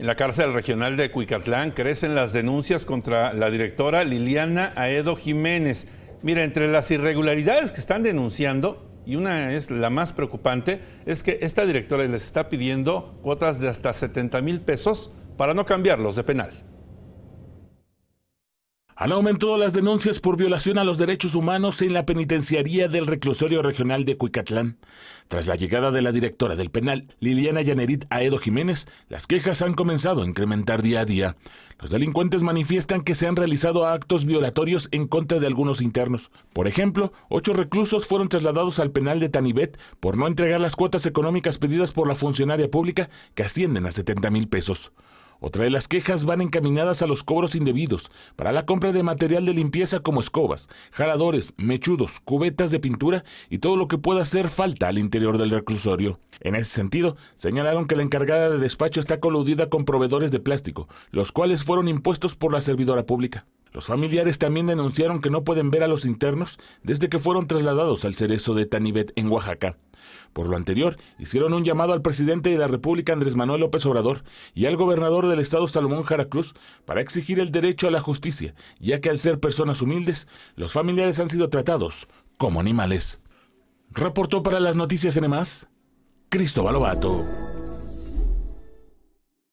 En la cárcel regional de Cuicatlán crecen las denuncias contra la directora Liliana Aedo Jiménez. Mira, entre las irregularidades que están denunciando, y una es la más preocupante, es que esta directora les está pidiendo cuotas de hasta 70 mil pesos para no cambiarlos de penal. Han aumentado las denuncias por violación a los derechos humanos en la penitenciaría del reclusorio regional de Cuicatlán. Tras la llegada de la directora del penal, Liliana Yanerit Aedo Jiménez, las quejas han comenzado a incrementar día a día. Los delincuentes manifiestan que se han realizado actos violatorios en contra de algunos internos. Por ejemplo, ocho reclusos fueron trasladados al penal de Tanibet por no entregar las cuotas económicas pedidas por la funcionaria pública que ascienden a 70 mil pesos. Otra de las quejas van encaminadas a los cobros indebidos para la compra de material de limpieza como escobas, jaladores, mechudos, cubetas de pintura y todo lo que pueda hacer falta al interior del reclusorio. En ese sentido, señalaron que la encargada de despacho está coludida con proveedores de plástico, los cuales fueron impuestos por la servidora pública. Los familiares también denunciaron que no pueden ver a los internos desde que fueron trasladados al cerezo de Tanibet en Oaxaca. Por lo anterior, hicieron un llamado al presidente de la República Andrés Manuel López Obrador y al gobernador del estado Salomón Jara Cruz para exigir el derecho a la justicia, ya que al ser personas humildes, los familiares han sido tratados como animales. Reportó para las noticias en Cristóbal Ovato.